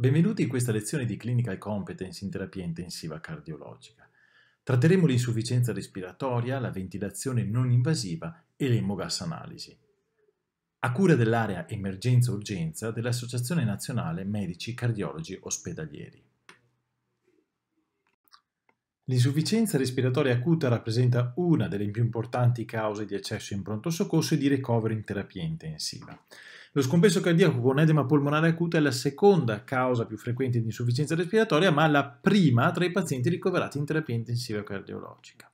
Benvenuti in questa lezione di Clinical Competence in terapia intensiva cardiologica. Tratteremo l'insufficienza respiratoria, la ventilazione non invasiva e l'emogasanalisi. A cura dell'area emergenza-urgenza dell'Associazione Nazionale Medici Cardiologi Ospedalieri. L'insufficienza respiratoria acuta rappresenta una delle più importanti cause di accesso in pronto soccorso e di recovery in terapia intensiva. Lo scompenso cardiaco con edema polmonare acuta è la seconda causa più frequente di insufficienza respiratoria, ma la prima tra i pazienti ricoverati in terapia intensiva cardiologica.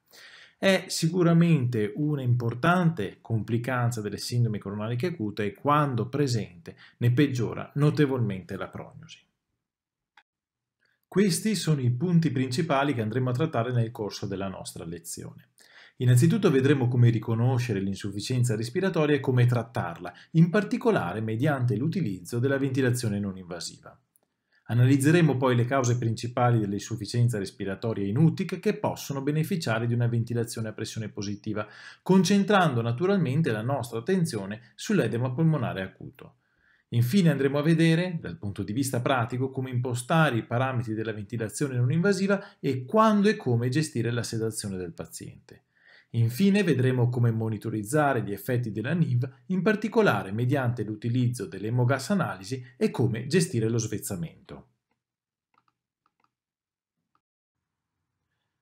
È sicuramente una importante complicanza delle sindrome coronariche acute e quando presente ne peggiora notevolmente la prognosi. Questi sono i punti principali che andremo a trattare nel corso della nostra lezione. Innanzitutto vedremo come riconoscere l'insufficienza respiratoria e come trattarla, in particolare mediante l'utilizzo della ventilazione non invasiva. Analizzeremo poi le cause principali dell'insufficienza respiratoria in UTIC che possono beneficiare di una ventilazione a pressione positiva, concentrando naturalmente la nostra attenzione sull'edema polmonare acuto. Infine andremo a vedere, dal punto di vista pratico, come impostare i parametri della ventilazione non invasiva e quando e come gestire la sedazione del paziente. Infine vedremo come monitorizzare gli effetti della NIV, in particolare mediante l'utilizzo dell'emogas analisi e come gestire lo svezzamento.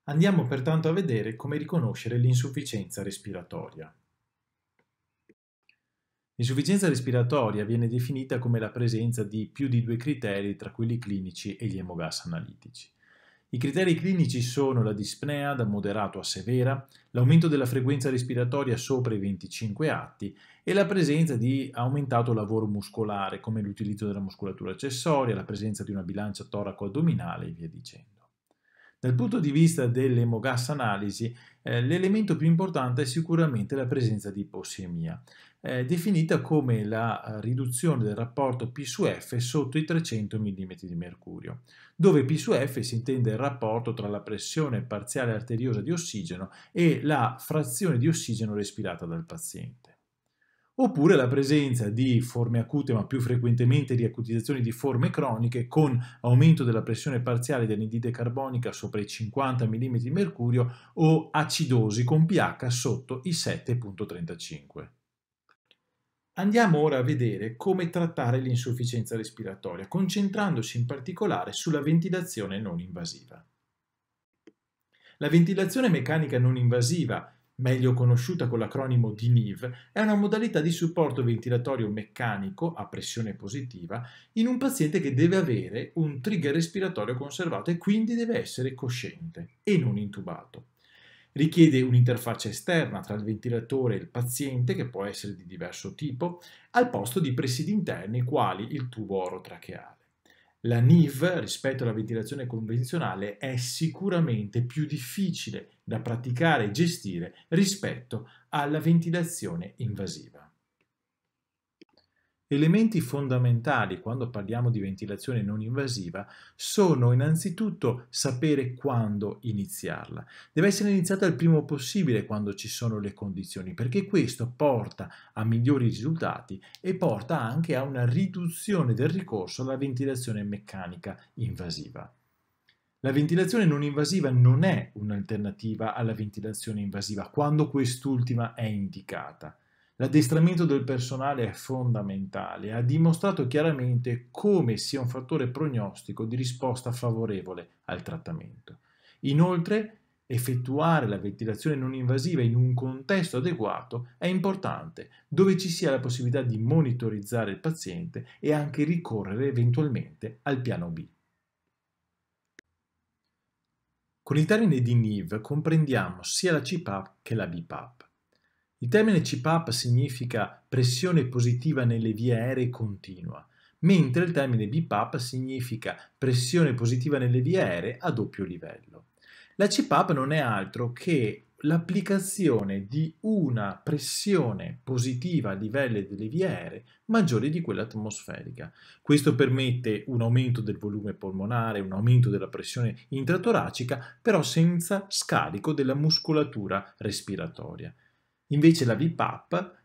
Andiamo pertanto a vedere come riconoscere l'insufficienza respiratoria. L'insufficienza respiratoria viene definita come la presenza di più di due criteri tra quelli clinici e gli emogas analitici. I criteri clinici sono la dispnea da moderato a severa, l'aumento della frequenza respiratoria sopra i 25 atti e la presenza di aumentato lavoro muscolare come l'utilizzo della muscolatura accessoria, la presenza di una bilancia toraco-addominale e via dicendo. Dal punto di vista dell'emogas analisi, eh, l'elemento più importante è sicuramente la presenza di ipossemia eh, definita come la eh, riduzione del rapporto P su F sotto i 300 mm di mercurio, dove P su F si intende il rapporto tra la pressione parziale arteriosa di ossigeno e la frazione di ossigeno respirata dal paziente oppure la presenza di forme acute, ma più frequentemente riacutizzazioni di forme croniche con aumento della pressione parziale dell'anidride carbonica sopra i 50 mm mercurio o acidosi con pH sotto i 7.35. Andiamo ora a vedere come trattare l'insufficienza respiratoria, concentrandoci in particolare sulla ventilazione non invasiva. La ventilazione meccanica non invasiva, meglio conosciuta con l'acronimo di NIV, è una modalità di supporto ventilatorio meccanico a pressione positiva in un paziente che deve avere un trigger respiratorio conservato e quindi deve essere cosciente e non intubato richiede un'interfaccia esterna tra il ventilatore e il paziente, che può essere di diverso tipo, al posto di presidi interni quali il tubo orotracheale. La NIV rispetto alla ventilazione convenzionale è sicuramente più difficile da praticare e gestire rispetto alla ventilazione invasiva. Elementi fondamentali quando parliamo di ventilazione non invasiva sono innanzitutto sapere quando iniziarla. Deve essere iniziata il primo possibile quando ci sono le condizioni perché questo porta a migliori risultati e porta anche a una riduzione del ricorso alla ventilazione meccanica invasiva. La ventilazione non invasiva non è un'alternativa alla ventilazione invasiva quando quest'ultima è indicata L'addestramento del personale è fondamentale ha dimostrato chiaramente come sia un fattore prognostico di risposta favorevole al trattamento. Inoltre, effettuare la ventilazione non invasiva in un contesto adeguato è importante, dove ci sia la possibilità di monitorizzare il paziente e anche ricorrere eventualmente al piano B. Con il termine di NIV comprendiamo sia la CPAP che la BPAP. Il termine CPAP significa pressione positiva nelle vie aeree continua, mentre il termine BPAP significa pressione positiva nelle vie aeree a doppio livello. La CPAP non è altro che l'applicazione di una pressione positiva a livello delle vie aeree maggiore di quella atmosferica. Questo permette un aumento del volume polmonare, un aumento della pressione intratoracica, però senza scarico della muscolatura respiratoria. Invece la VPAP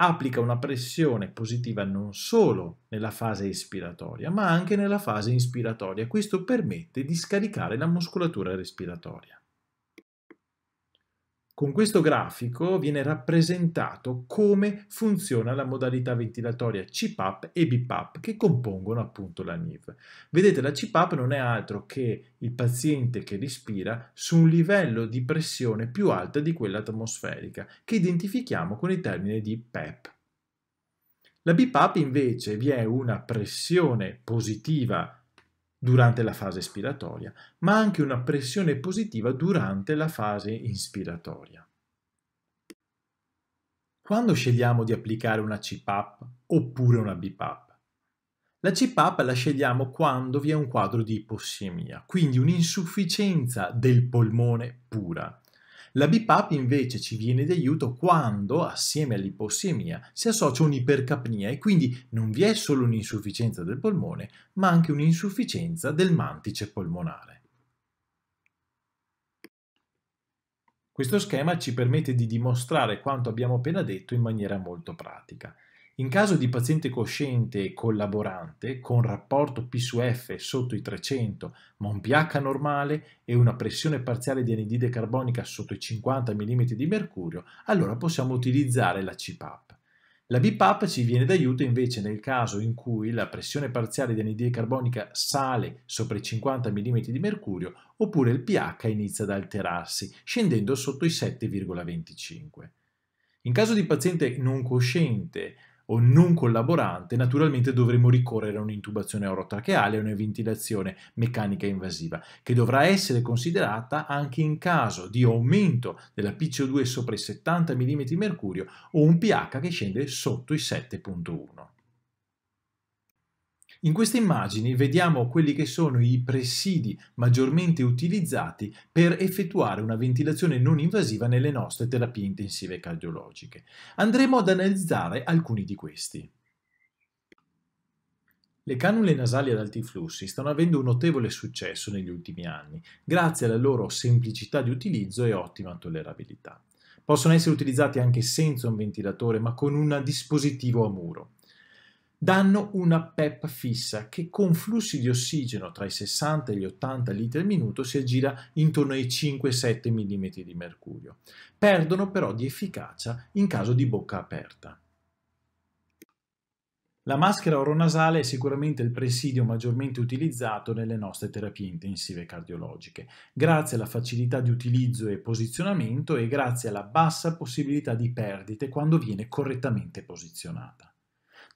applica una pressione positiva non solo nella fase espiratoria, ma anche nella fase inspiratoria. Questo permette di scaricare la muscolatura respiratoria. Con questo grafico viene rappresentato come funziona la modalità ventilatoria CPAP e BPAP che compongono appunto la NIV. Vedete la CPAP non è altro che il paziente che respira su un livello di pressione più alta di quella atmosferica che identifichiamo con il termine di PEP. La BPAP invece vi è una pressione positiva durante la fase espiratoria, ma anche una pressione positiva durante la fase inspiratoria. Quando scegliamo di applicare una CPAP oppure una BPAP? La CPAP la scegliamo quando vi è un quadro di ipossemia, quindi un'insufficienza del polmone pura. La BPAP invece ci viene di aiuto quando, assieme all'ipossemia, si associa un'ipercapnia e quindi non vi è solo un'insufficienza del polmone, ma anche un'insufficienza del mantice polmonare. Questo schema ci permette di dimostrare quanto abbiamo appena detto in maniera molto pratica. In caso di paziente cosciente e collaborante, con rapporto P su F sotto i 300, ma un pH normale e una pressione parziale di anidride carbonica sotto i 50 mm di mercurio, allora possiamo utilizzare la CPAP. La BPAP ci viene d'aiuto invece nel caso in cui la pressione parziale di anidride carbonica sale sopra i 50 mm di mercurio oppure il pH inizia ad alterarsi, scendendo sotto i 7,25. In caso di paziente non cosciente o non collaborante, naturalmente dovremo ricorrere a un'intubazione orotracheale e una ventilazione meccanica invasiva, che dovrà essere considerata anche in caso di aumento della PCO2 sopra i 70 mmHg o un pH che scende sotto i 7.1. In queste immagini vediamo quelli che sono i presidi maggiormente utilizzati per effettuare una ventilazione non invasiva nelle nostre terapie intensive cardiologiche. Andremo ad analizzare alcuni di questi. Le cannule nasali ad alti flussi stanno avendo un notevole successo negli ultimi anni, grazie alla loro semplicità di utilizzo e ottima tollerabilità. Possono essere utilizzati anche senza un ventilatore, ma con un dispositivo a muro danno una PEP fissa che con flussi di ossigeno tra i 60 e gli 80 litri al minuto si aggira intorno ai 5-7 mm di mercurio. Perdono però di efficacia in caso di bocca aperta. La maschera oronasale è sicuramente il presidio maggiormente utilizzato nelle nostre terapie intensive cardiologiche, grazie alla facilità di utilizzo e posizionamento e grazie alla bassa possibilità di perdite quando viene correttamente posizionata.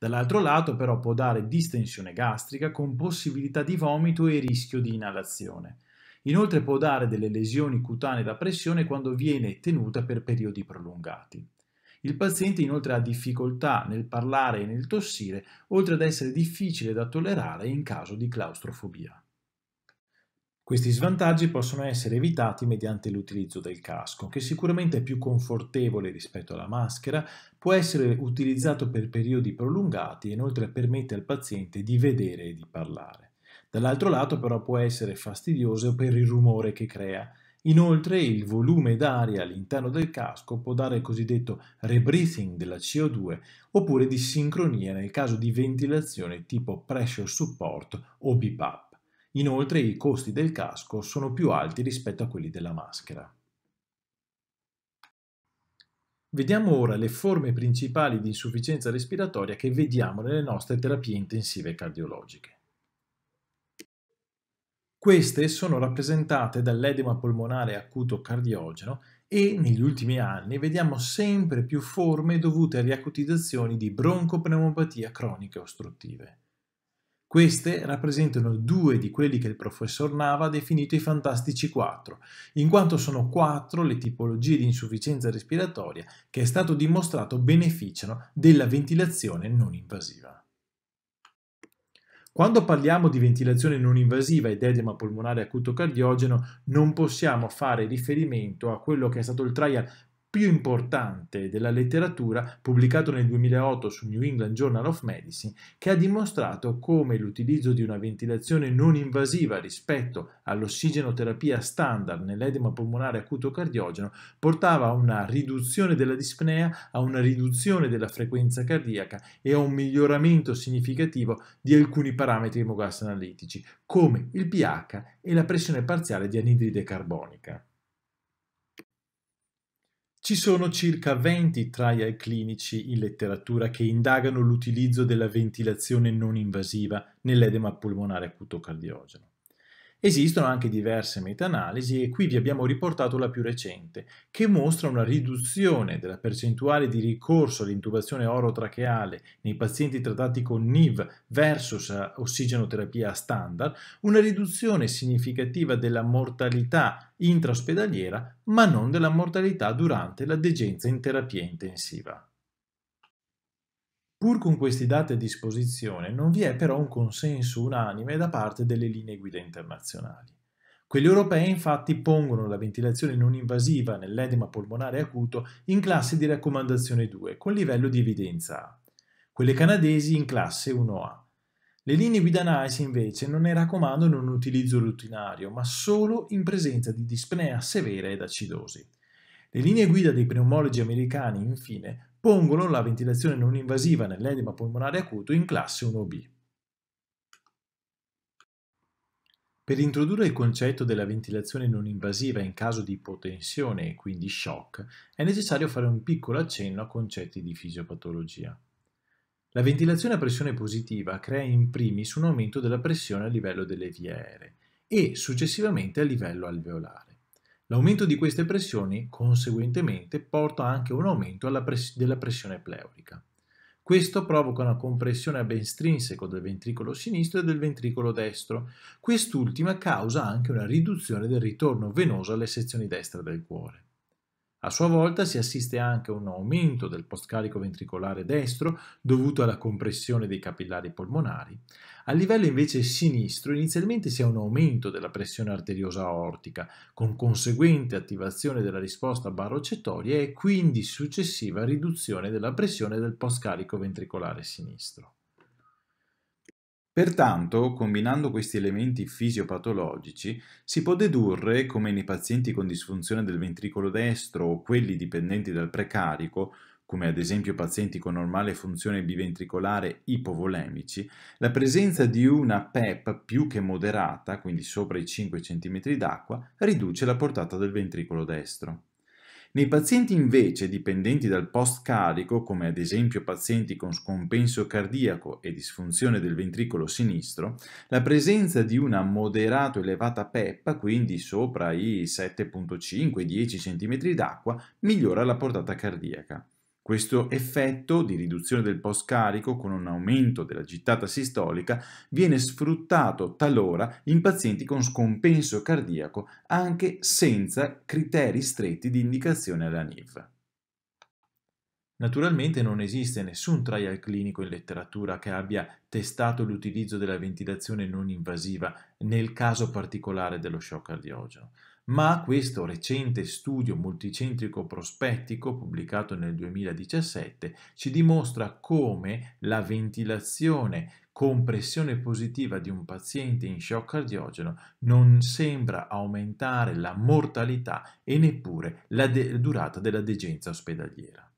Dall'altro lato però può dare distensione gastrica con possibilità di vomito e rischio di inalazione. Inoltre può dare delle lesioni cutanee da pressione quando viene tenuta per periodi prolungati. Il paziente inoltre ha difficoltà nel parlare e nel tossire, oltre ad essere difficile da tollerare in caso di claustrofobia. Questi svantaggi possono essere evitati mediante l'utilizzo del casco, che sicuramente è più confortevole rispetto alla maschera, può essere utilizzato per periodi prolungati e inoltre permette al paziente di vedere e di parlare. Dall'altro lato però può essere fastidioso per il rumore che crea. Inoltre il volume d'aria all'interno del casco può dare il cosiddetto rebreathing della CO2 oppure di sincronia nel caso di ventilazione tipo pressure support o BPAP. Inoltre i costi del casco sono più alti rispetto a quelli della maschera. Vediamo ora le forme principali di insufficienza respiratoria che vediamo nelle nostre terapie intensive cardiologiche. Queste sono rappresentate dall'edema polmonare acuto cardiogeno e negli ultimi anni vediamo sempre più forme dovute a riacutizzazioni di broncopneumopatia croniche ostruttive. Queste rappresentano due di quelli che il professor Nava ha definito i Fantastici 4, in quanto sono quattro le tipologie di insufficienza respiratoria che è stato dimostrato beneficiano della ventilazione non invasiva. Quando parliamo di ventilazione non invasiva ed edema polmonare acuto cardiogeno, non possiamo fare riferimento a quello che è stato il trial più importante della letteratura pubblicato nel 2008 su New England Journal of Medicine, che ha dimostrato come l'utilizzo di una ventilazione non invasiva rispetto all'ossigenoterapia standard nell'edema polmonare acuto cardiogeno portava a una riduzione della dispnea, a una riduzione della frequenza cardiaca e a un miglioramento significativo di alcuni parametri emogas come il pH e la pressione parziale di anidride carbonica. Ci sono circa 20 trial clinici in letteratura che indagano l'utilizzo della ventilazione non invasiva nell'edema polmonare acuto cardiogeno. Esistono anche diverse meta-analisi e qui vi abbiamo riportato la più recente, che mostra una riduzione della percentuale di ricorso all'intubazione orotracheale nei pazienti trattati con NIV versus eh, ossigenoterapia standard, una riduzione significativa della mortalità intraospedaliera ma non della mortalità durante la degenza in terapia intensiva. Pur con questi dati a disposizione, non vi è però un consenso unanime da parte delle linee guida internazionali. Quelle europee infatti pongono la ventilazione non invasiva nell'edema polmonare acuto in classe di raccomandazione 2 con livello di evidenza A, quelle canadesi in classe 1A. Le linee guida NICE invece non ne raccomandano un utilizzo rutinario, ma solo in presenza di dispnea severa ed acidosi. Le linee guida dei pneumologi americani, infine, pongono la ventilazione non invasiva nell'edema polmonare acuto in classe 1B. Per introdurre il concetto della ventilazione non invasiva in caso di ipotensione e quindi shock, è necessario fare un piccolo accenno a concetti di fisiopatologia. La ventilazione a pressione positiva crea in primis un aumento della pressione a livello delle vie aeree e successivamente a livello alveolare. L'aumento di queste pressioni conseguentemente porta anche a un aumento pres della pressione pleurica. Questo provoca una compressione a ben strinseco del ventricolo sinistro e del ventricolo destro. Quest'ultima causa anche una riduzione del ritorno venoso alle sezioni destra del cuore. A sua volta si assiste anche a un aumento del postcarico ventricolare destro dovuto alla compressione dei capillari polmonari. A livello invece sinistro inizialmente si ha un aumento della pressione arteriosa aortica con conseguente attivazione della risposta barocetoria e quindi successiva riduzione della pressione del postcarico ventricolare sinistro. Pertanto, combinando questi elementi fisiopatologici, si può dedurre come nei pazienti con disfunzione del ventricolo destro o quelli dipendenti dal precarico, come ad esempio pazienti con normale funzione biventricolare ipovolemici, la presenza di una PEP più che moderata, quindi sopra i 5 cm d'acqua, riduce la portata del ventricolo destro. Nei pazienti invece dipendenti dal post-carico, come ad esempio pazienti con scompenso cardiaco e disfunzione del ventricolo sinistro, la presenza di una moderato elevata PEP, quindi sopra i 7.5-10 cm d'acqua, migliora la portata cardiaca. Questo effetto di riduzione del post carico con un aumento della gittata sistolica viene sfruttato talora in pazienti con scompenso cardiaco anche senza criteri stretti di indicazione alla NIV. Naturalmente non esiste nessun trial clinico in letteratura che abbia testato l'utilizzo della ventilazione non invasiva nel caso particolare dello shock cardiogeno ma questo recente studio multicentrico prospettico pubblicato nel 2017 ci dimostra come la ventilazione con pressione positiva di un paziente in shock cardiogeno non sembra aumentare la mortalità e neppure la de durata della degenza ospedaliera.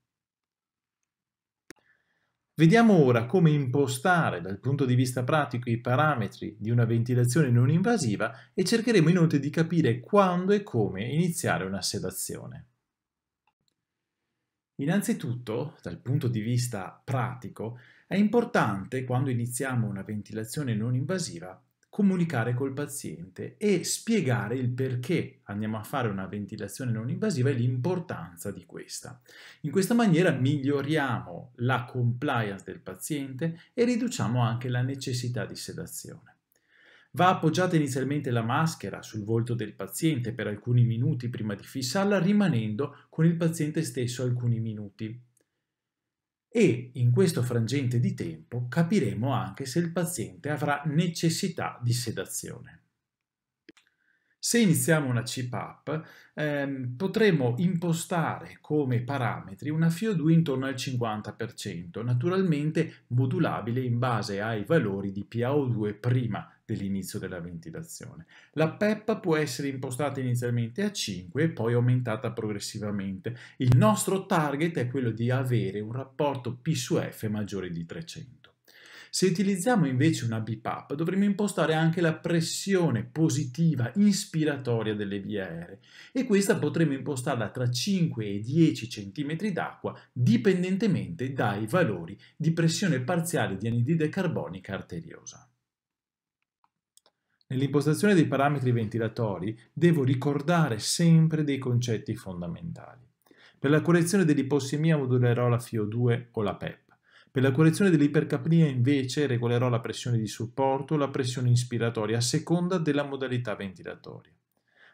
Vediamo ora come impostare dal punto di vista pratico i parametri di una ventilazione non invasiva e cercheremo inoltre di capire quando e come iniziare una sedazione. Innanzitutto, dal punto di vista pratico, è importante quando iniziamo una ventilazione non invasiva comunicare col paziente e spiegare il perché andiamo a fare una ventilazione non invasiva e l'importanza di questa. In questa maniera miglioriamo la compliance del paziente e riduciamo anche la necessità di sedazione. Va appoggiata inizialmente la maschera sul volto del paziente per alcuni minuti prima di fissarla, rimanendo con il paziente stesso alcuni minuti e in questo frangente di tempo capiremo anche se il paziente avrà necessità di sedazione. Se iniziamo una CPAP ehm, potremo impostare come parametri una FIO2 intorno al 50%, naturalmente modulabile in base ai valori di PAO2 prima dell'inizio della ventilazione. La PEP può essere impostata inizialmente a 5 e poi aumentata progressivamente. Il nostro target è quello di avere un rapporto P su F maggiore di 300. Se utilizziamo invece una BPAP dovremo impostare anche la pressione positiva inspiratoria delle vie aeree e questa potremo impostarla tra 5 e 10 cm d'acqua dipendentemente dai valori di pressione parziale di anidride carbonica arteriosa. Nell'impostazione dei parametri ventilatori devo ricordare sempre dei concetti fondamentali. Per la correzione dell'ipossemia modulerò la FIO2 o la PEP per la correzione dell'ipercapnia invece regolerò la pressione di supporto o la pressione inspiratoria a seconda della modalità ventilatoria.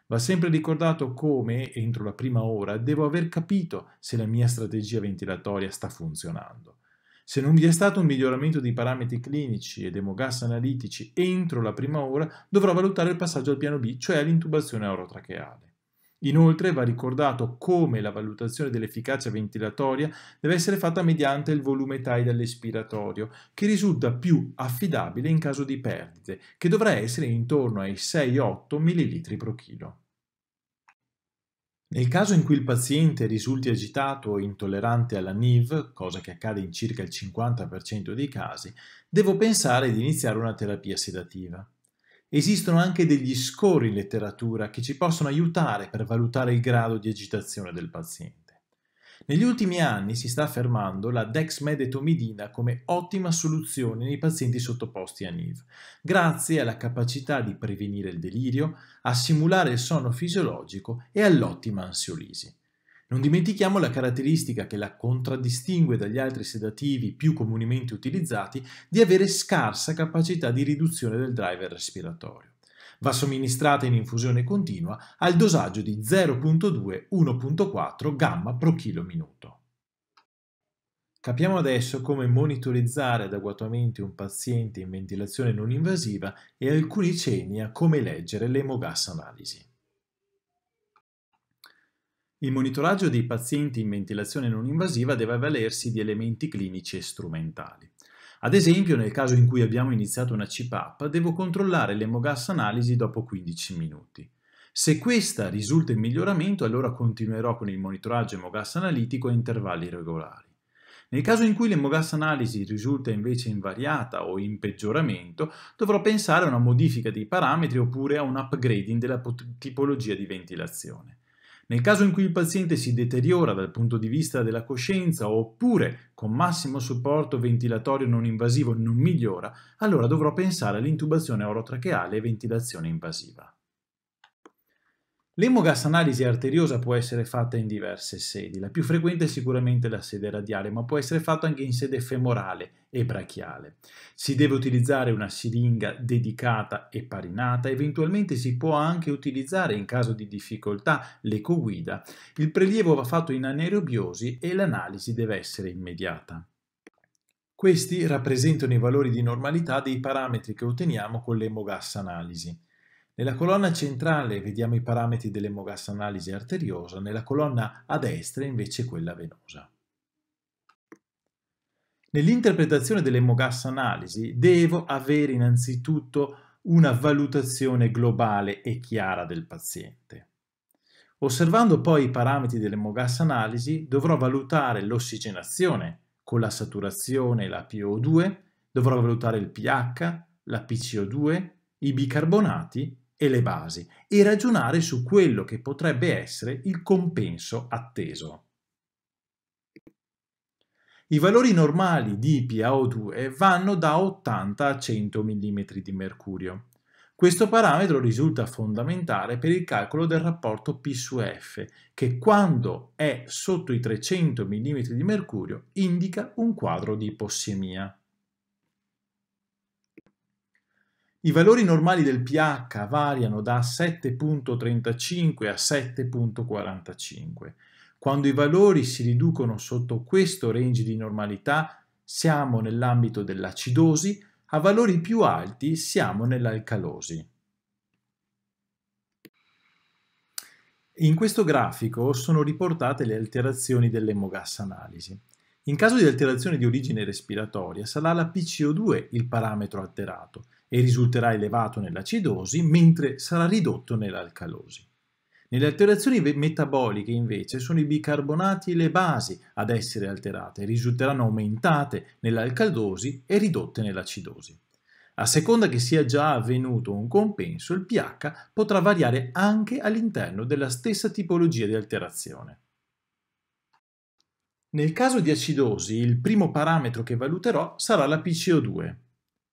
Va sempre ricordato come, entro la prima ora, devo aver capito se la mia strategia ventilatoria sta funzionando. Se non vi è stato un miglioramento di parametri clinici ed emogas analitici entro la prima ora, dovrò valutare il passaggio al piano B, cioè all'intubazione orotracheale. Inoltre va ricordato come la valutazione dell'efficacia ventilatoria deve essere fatta mediante il volume TAI dell'espiratorio, che risulta più affidabile in caso di perdite, che dovrà essere intorno ai 6-8 ml pro chilo. Nel caso in cui il paziente risulti agitato o intollerante alla NIV, cosa che accade in circa il 50% dei casi, devo pensare di iniziare una terapia sedativa. Esistono anche degli score in letteratura che ci possono aiutare per valutare il grado di agitazione del paziente. Negli ultimi anni si sta affermando la dexmedetomidina come ottima soluzione nei pazienti sottoposti a NIV, grazie alla capacità di prevenire il delirio, a simulare il sonno fisiologico e all'ottima ansiolisi. Non dimentichiamo la caratteristica che la contraddistingue dagli altri sedativi più comunemente utilizzati di avere scarsa capacità di riduzione del driver respiratorio va somministrata in infusione continua al dosaggio di 0.2-1.4 gamma pro chilo minuto. Capiamo adesso come monitorizzare adeguatamente un paziente in ventilazione non invasiva e alcuni ceni a come leggere le analisi. Il monitoraggio dei pazienti in ventilazione non invasiva deve avvalersi di elementi clinici e strumentali. Ad esempio, nel caso in cui abbiamo iniziato una CPAP, devo controllare l'emogas analisi dopo 15 minuti. Se questa risulta in miglioramento, allora continuerò con il monitoraggio emogas analitico a intervalli regolari. Nel caso in cui l'emogas analisi risulta invece invariata o in peggioramento, dovrò pensare a una modifica dei parametri oppure a un upgrading della tipologia di ventilazione. Nel caso in cui il paziente si deteriora dal punto di vista della coscienza oppure con massimo supporto ventilatorio non invasivo non migliora, allora dovrò pensare all'intubazione orotracheale e ventilazione invasiva. L'emogas analisi arteriosa può essere fatta in diverse sedi, la più frequente è sicuramente la sede radiale, ma può essere fatta anche in sede femorale e brachiale. Si deve utilizzare una siringa dedicata e parinata, eventualmente si può anche utilizzare in caso di difficoltà l'ecoguida. Il prelievo va fatto in anaerobiosi e l'analisi deve essere immediata. Questi rappresentano i valori di normalità dei parametri che otteniamo con l'emogas analisi. Nella colonna centrale vediamo i parametri analisi arteriosa, nella colonna a destra invece quella venosa. Nell'interpretazione analisi devo avere innanzitutto una valutazione globale e chiara del paziente. Osservando poi i parametri analisi dovrò valutare l'ossigenazione con la saturazione e la PO2, dovrò valutare il pH, la PCO2, i bicarbonati e le basi e ragionare su quello che potrebbe essere il compenso atteso. I valori normali di PaO2 vanno da 80 a 100 mm di mercurio. Questo parametro risulta fondamentale per il calcolo del rapporto P su F, che quando è sotto i 300 mm di mercurio indica un quadro di ipossemia. I valori normali del pH variano da 7.35 a 7.45. Quando i valori si riducono sotto questo range di normalità, siamo nell'ambito dell'acidosi, a valori più alti siamo nell'alcalosi. In questo grafico sono riportate le alterazioni dell'emogas analisi. In caso di alterazione di origine respiratoria sarà la PCO2 il parametro alterato, e risulterà elevato nell'acidosi, mentre sarà ridotto nell'alcalosi. Nelle alterazioni metaboliche invece sono i bicarbonati e le basi ad essere alterate, risulteranno aumentate nell'alcaldosi e ridotte nell'acidosi. A seconda che sia già avvenuto un compenso, il pH potrà variare anche all'interno della stessa tipologia di alterazione. Nel caso di acidosi, il primo parametro che valuterò sarà la PCO2,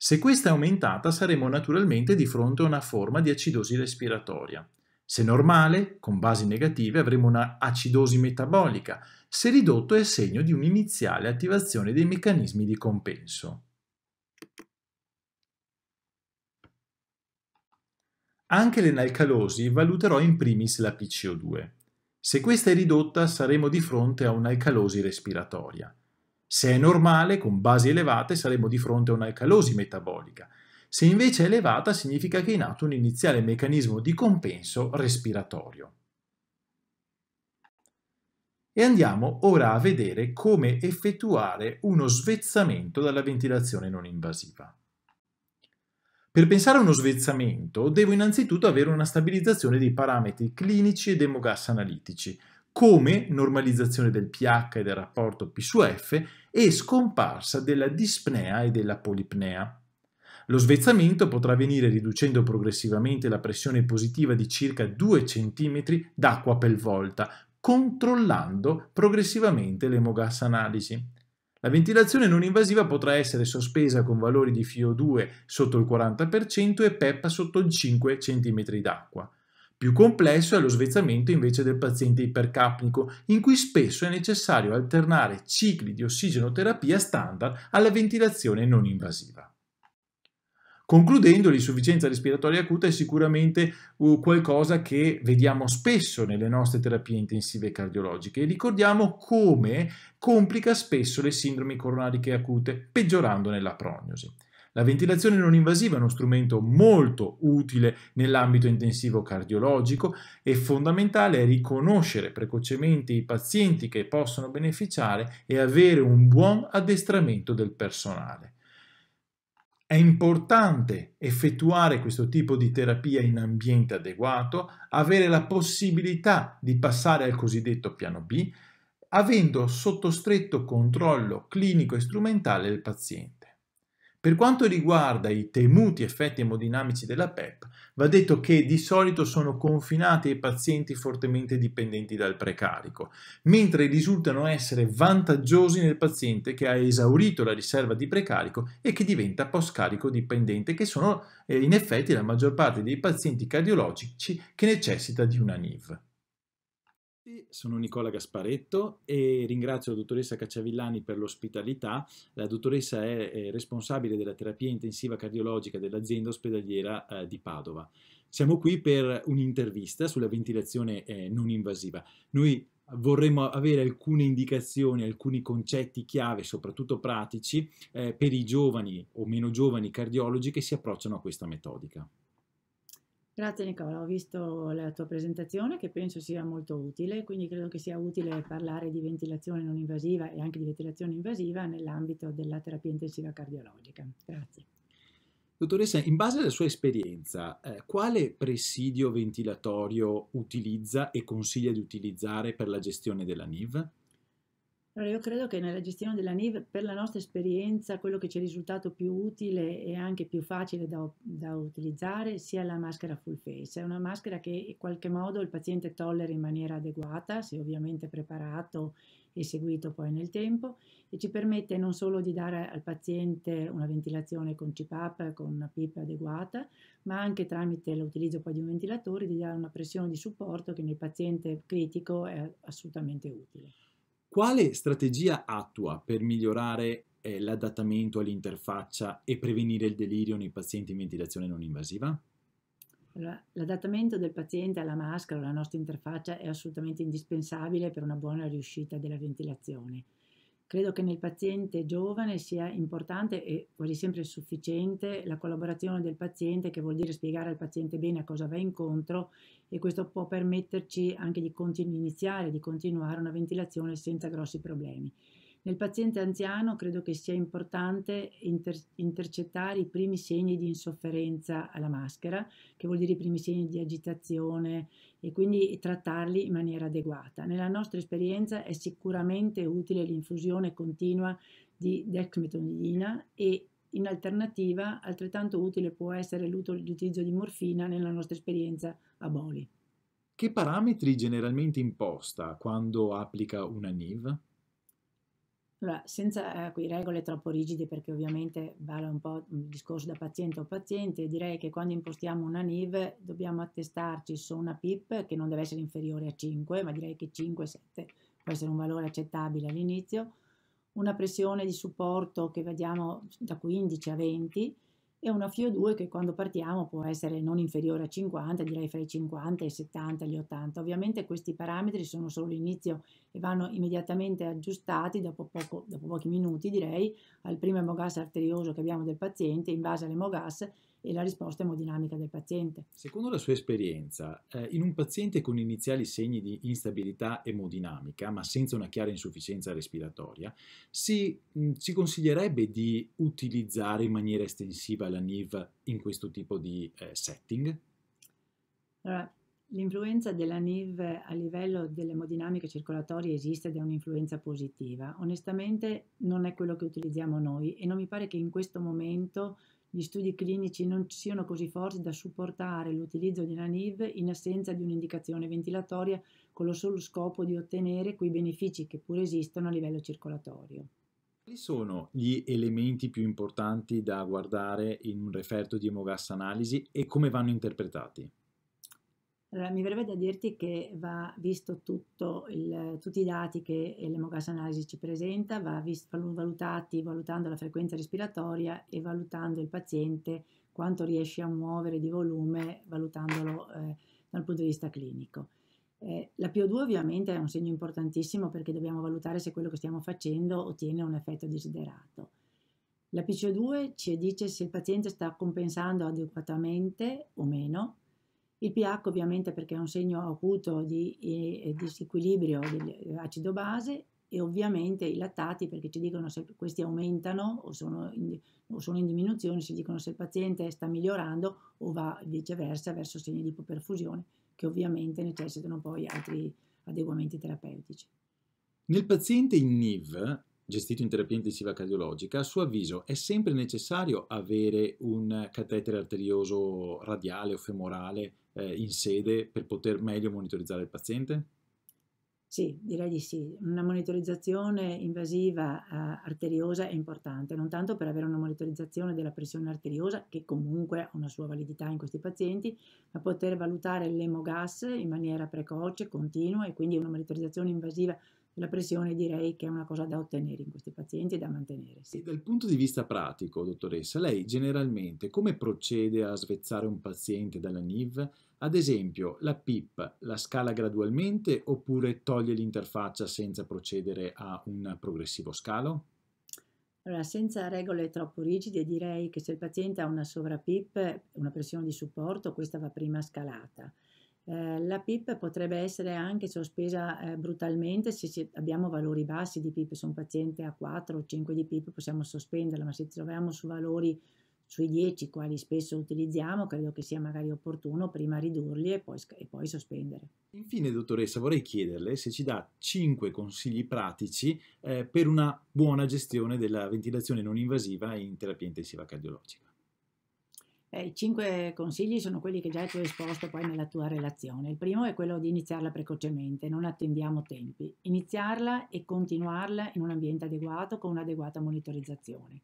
se questa è aumentata saremo naturalmente di fronte a una forma di acidosi respiratoria. Se normale, con basi negative, avremo una acidosi metabolica, se ridotto è segno di un'iniziale attivazione dei meccanismi di compenso. Anche l'enalcalosi valuterò in primis la PCO2. Se questa è ridotta saremo di fronte a un'alcalosi respiratoria. Se è normale, con basi elevate, saremo di fronte a un'alcalosi metabolica. Se invece è elevata, significa che è in atto un iniziale meccanismo di compenso respiratorio. E andiamo ora a vedere come effettuare uno svezzamento dalla ventilazione non invasiva. Per pensare a uno svezzamento devo innanzitutto avere una stabilizzazione dei parametri clinici ed emogas analitici, come normalizzazione del pH e del rapporto P su F e scomparsa della dispnea e della polipnea. Lo svezzamento potrà avvenire riducendo progressivamente la pressione positiva di circa 2 cm d'acqua per volta, controllando progressivamente l'emogas analisi. La ventilazione non invasiva potrà essere sospesa con valori di FiO2 sotto il 40% e PEP sotto il 5 cm d'acqua. Più complesso è lo svezzamento invece del paziente ipercapnico, in cui spesso è necessario alternare cicli di ossigenoterapia standard alla ventilazione non invasiva. Concludendo, l'insufficienza respiratoria acuta è sicuramente uh, qualcosa che vediamo spesso nelle nostre terapie intensive cardiologiche e ricordiamo come complica spesso le sindromi coronariche acute, peggiorandone la prognosi. La ventilazione non invasiva è uno strumento molto utile nell'ambito intensivo cardiologico e fondamentale è riconoscere precocemente i pazienti che possono beneficiare e avere un buon addestramento del personale. È importante effettuare questo tipo di terapia in ambiente adeguato, avere la possibilità di passare al cosiddetto piano B, avendo sotto stretto controllo clinico e strumentale il paziente. Per quanto riguarda i temuti effetti emodinamici della PEP, va detto che di solito sono confinati ai pazienti fortemente dipendenti dal precarico, mentre risultano essere vantaggiosi nel paziente che ha esaurito la riserva di precarico e che diventa post-carico dipendente, che sono eh, in effetti la maggior parte dei pazienti cardiologici che necessita di una NIV sono Nicola Gasparetto e ringrazio la dottoressa Cacciavillani per l'ospitalità. La dottoressa è, è, responsabile della terapia intensiva cardiologica dell'azienda ospedaliera eh, di Padova. Siamo qui per un'intervista sulla ventilazione eh, non invasiva. Noi vorremmo avere alcune indicazioni, alcuni concetti chiave, soprattutto pratici, eh, per i giovani o meno giovani cardiologi che si approcciano a questa metodica. Grazie Nicola, ho visto la tua presentazione che penso sia molto utile, quindi credo che sia utile parlare di ventilazione non invasiva e anche di ventilazione invasiva nell'ambito della terapia intensiva cardiologica. Grazie. Dottoressa, in base alla sua esperienza, eh, quale presidio ventilatorio utilizza e consiglia di utilizzare per la gestione della NIV? Allora, io credo che nella gestione della NIV, per la nostra esperienza, quello che ci è risultato più utile e anche più facile da, da, utilizzare sia la maschera full face. È una maschera che in qualche modo il paziente tollera in maniera adeguata, se ovviamente preparato e seguito poi nel tempo, e ci permette non solo di dare al paziente una ventilazione con CPAP, con una PIP adeguata, ma anche tramite l'utilizzo poi di un ventilatore di dare una pressione di supporto che nel paziente critico è assolutamente utile. Quale strategia attua per migliorare eh, l'adattamento all'interfaccia e prevenire il delirio nei pazienti in ventilazione non invasiva? l'adattamento del paziente alla maschera o alla nostra interfaccia è assolutamente indispensabile per una buona riuscita della ventilazione. Credo che nel paziente giovane sia importante e quasi sempre sufficiente la collaborazione del paziente, che vuol dire spiegare al paziente bene a cosa va incontro e questo può permetterci anche di iniziare, di continuare una ventilazione senza grossi problemi. Nel paziente anziano credo che sia importante inter- intercettare i primi segni di insofferenza alla maschera, che vuol dire i primi segni di agitazione e quindi trattarli in maniera adeguata. Nella nostra esperienza è sicuramente utile l'infusione continua di dexmetonidina e in alternativa altrettanto utile può essere l'utilizzo di morfina nella nostra esperienza a boli. Che parametri generalmente imposta quando applica una NIV? Allora, senza eh, qui regole troppo rigide, perché ovviamente vale un po' il discorso da paziente a paziente, direi che quando impostiamo una NIV dobbiamo attestarci su una PIP che non deve essere inferiore a 5, ma direi che 5-7 può essere un valore accettabile all'inizio, una pressione di supporto che vediamo da 15 a 20, e una FIO2 che quando partiamo può essere non inferiore a 50, direi fra i 50 e i 70, gli 80. Ovviamente questi parametri sono solo l'inizio e vanno immediatamente aggiustati dopo, poco, dopo pochi minuti, direi, al primo emogas arterioso che abbiamo del paziente in base all'emogas e la risposta emodinamica del paziente. Secondo la sua esperienza, eh, in un paziente con iniziali segni di instabilità emodinamica, ma senza una chiara insufficienza respiratoria, si, mh, mm, si consiglierebbe di utilizzare in maniera estensiva la NIV in questo tipo di eh, setting? Allora, L'influenza della NIV a livello dell'emodinamica circolatoria esiste ed è un'influenza positiva. Onestamente non è quello che utilizziamo noi e non mi pare che in questo momento gli studi clinici non siano così forti da supportare l'utilizzo di una NIV in assenza di un'indicazione ventilatoria con lo solo scopo di ottenere quei benefici che pure esistono a livello circolatorio. Quali sono gli elementi più importanti da guardare in un referto di emogas analisi e come vanno interpretati? Allora, mi verrebbe da dirti che va visto tutto il, tutti i dati che l'emogas analisi ci presenta, va visto, valutati valutando la frequenza respiratoria e valutando il paziente quanto riesce a muovere di volume, valutandolo eh, dal punto di vista clinico. Eh, la PO2 ovviamente è un segno importantissimo perché dobbiamo valutare se quello che stiamo facendo ottiene un effetto desiderato. La PCO2 ci dice se il paziente sta compensando adeguatamente o meno il pH ovviamente perché è un segno acuto di disequilibrio dell'acido eh, base e ovviamente i lattati perché ci dicono se questi aumentano o sono, in, o sono in diminuzione, ci dicono se il paziente sta migliorando o va viceversa verso segni di ipoperfusione che ovviamente necessitano poi altri adeguamenti terapeutici. Nel paziente in NIV gestito in terapia intensiva cardiologica, a suo avviso è sempre necessario avere un catetere arterioso radiale o femorale eh, in sede per poter meglio monitorizzare il paziente? Sì, direi di sì. Una monitorizzazione invasiva eh, arteriosa è importante, non tanto per avere una monitorizzazione della pressione arteriosa, che comunque ha una sua validità in questi pazienti, ma poter valutare l'emogas in maniera precoce, continua e quindi una monitorizzazione invasiva arteriosa la pressione direi che è una cosa da ottenere in questi pazienti e da mantenere. Sì. E dal punto di vista pratico, dottoressa, lei generalmente come procede a svezzare un paziente dalla NIV? Ad esempio, la PIP la scala gradualmente oppure toglie l'interfaccia senza procedere a un progressivo scalo? Allora, senza regole troppo rigide, direi che se il paziente ha una sovra-PIP, una pressione di supporto, questa va prima scalata. Eh, la PIP potrebbe essere anche sospesa eh, brutalmente se ci, abbiamo valori bassi di PIP, se un paziente ha 4 o 5 di PIP possiamo sospenderla, ma se troviamo su valori sui 10, quali spesso utilizziamo, credo che sia magari opportuno prima ridurli e poi, e poi, sospendere. Infine, dottoressa, vorrei chiederle se ci dà 5 consigli pratici eh, per una buona gestione della ventilazione non invasiva in terapia intensiva cardiologica. Eh, I cinque consigli sono quelli che già tu hai esposto poi nella tua relazione. Il primo è quello di iniziarla precocemente, non attendiamo tempi. Iniziarla e continuarla in un ambiente adeguato con un'adeguata monitorizzazione.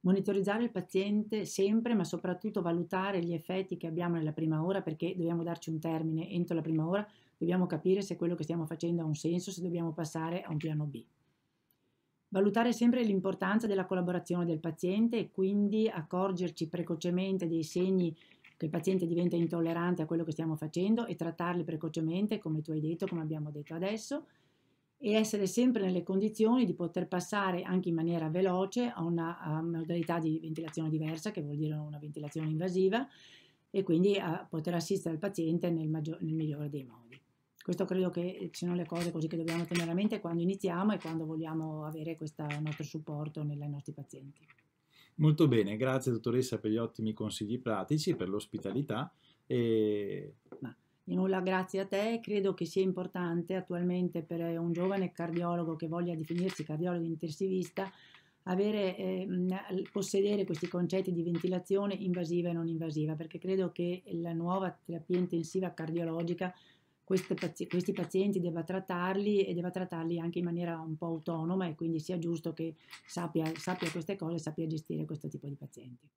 Monitorizzare il paziente sempre, ma soprattutto valutare gli effetti che abbiamo nella prima ora perché dobbiamo darci un termine entro la prima ora, dobbiamo capire se quello che stiamo facendo ha un senso, se dobbiamo passare a un piano B. Valutare sempre l'importanza della collaborazione del paziente e quindi accorgerci precocemente dei segni che il paziente diventa intollerante a quello che stiamo facendo e trattarli precocemente, come tu hai detto, come abbiamo detto adesso, e essere sempre nelle condizioni di poter passare anche in maniera veloce a una, a modalità di ventilazione diversa, che vuol dire una ventilazione invasiva, e quindi a poter assistere il paziente nel, maggior, nel migliore dei modi. Questo credo che siano le cose così che dobbiamo tenere a mente quando iniziamo e quando vogliamo avere questo nostro supporto nei nostri pazienti. Molto bene, grazie dottoressa per gli ottimi consigli pratici, per l'ospitalità. E... Ma di nulla grazie a te, credo che sia importante attualmente per un giovane cardiologo che voglia definirsi cardiologo intensivista avere, eh, possedere questi concetti di ventilazione invasiva e non invasiva, perché credo che la nuova terapia intensiva cardiologica pazi- questi pazienti deve trattarli e deve trattarli anche in maniera un po' autonoma e quindi sia giusto che sappia, sappia queste cose e sappia gestire questo tipo di pazienti.